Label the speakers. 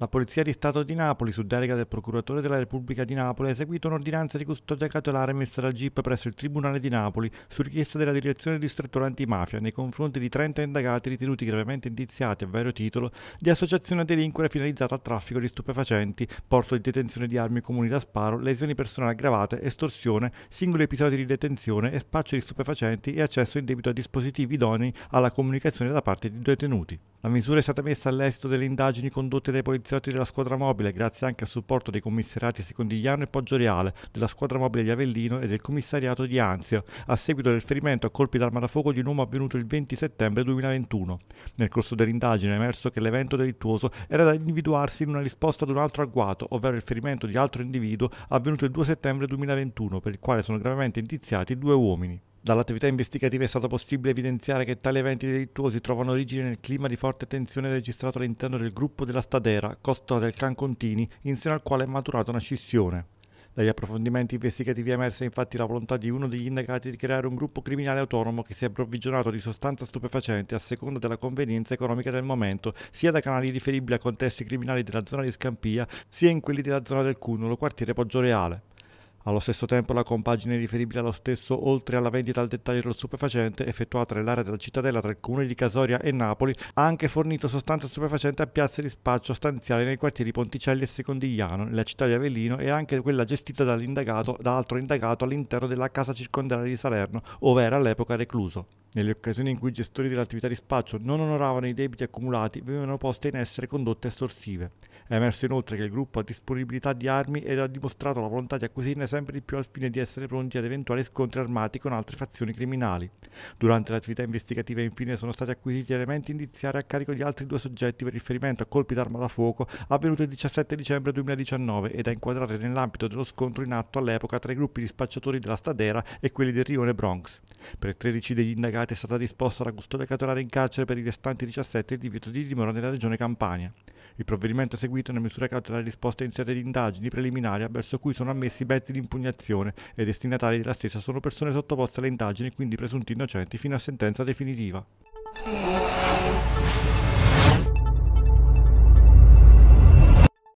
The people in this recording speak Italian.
Speaker 1: La Polizia di Stato di Napoli, su delega del Procuratore della Repubblica di Napoli, ha eseguito un'ordinanza di custodia cautelare messa dal GIP presso il Tribunale di Napoli su richiesta della Direzione Distrettuale Antimafia nei confronti di 30 indagati ritenuti gravemente indiziati a vario titolo di associazione a delinquere finalizzata al traffico di stupefacenti, porto di detenzione di armi comuni da sparo, lesioni personali aggravate, estorsione, singoli episodi di detenzione e spaccio di stupefacenti e accesso in debito a dispositivi idonei alla comunicazione da parte di detenuti. La misura è stata messa all'esito delle indagini condotte dai poliziotti poliziotti della squadra mobile, grazie anche al supporto dei commissariati Secondigliano e Poggioreale, della squadra mobile di Avellino e del commissariato di Anzio, a seguito del ferimento a colpi d'arma da fuoco di un uomo avvenuto il 20 settembre 2021. Nel corso dell'indagine è emerso che l'evento delittuoso era da individuarsi in una risposta ad un altro agguato, ovvero il ferimento di altro individuo avvenuto il 2 settembre 2021, per il quale sono gravemente indiziati due uomini. Dall'attività investigativa è stato possibile evidenziare che tali eventi delittuosi trovano origine nel clima di forte tensione registrato all'interno del gruppo della Stadera, costola del Clan Contini, insieme al quale è maturata una scissione. Dagli approfondimenti investigativi è emersa infatti la volontà di uno degli indagati di creare un gruppo criminale autonomo che si è approvvigionato di sostanza stupefacente a seconda della convenienza economica del momento, sia da canali riferibili a contesti criminali della zona di Scampia, sia in quelli della zona del Cunolo, quartiere Poggioreale. Allo stesso tempo la compagine riferibile allo stesso oltre alla vendita al dettaglio dello stupefacente effettuata nell'area della cittadella tra il comune di Casoria e Napoli ha anche fornito sostanza stupefacente a piazze di spaccio stanziali nei quartieri Ponticelli e Secondigliano, nella città di Avellino e anche quella gestita dall'indagato da altro indagato all'interno della casa circondaria di Salerno, ove era all'epoca recluso. Nelle occasioni in cui i gestori dell'attività di spaccio non onoravano i debiti accumulati, venivano poste in essere condotte estorsive. È emerso inoltre che il gruppo ha disponibilità di armi ed ha dimostrato la volontà di acquisirne sempre di più al fine di essere pronti ad eventuali scontri armati con altre fazioni criminali. Durante le attività investigative infine sono stati acquisiti elementi indiziari a carico di altri due soggetti per riferimento a colpi d'arma da fuoco avvenuti il 17 dicembre 2019 ed da inquadrare nell'ambito dello scontro in atto all'epoca tra i gruppi di spacciatori della Stadera e quelli del Rione Bronx. Per 13 degli indagati è stata disposta la custodia cautelare in carcere per i restanti 17 il divieto di dimora nella regione Campania. Il provvedimento è seguito nella misura che della risposta in sede di indagini preliminari verso cui sono ammessi i mezzi di impugnazione e i destinatari della stessa sono persone sottoposte alle indagini quindi presunti innocenti fino a sentenza definitiva.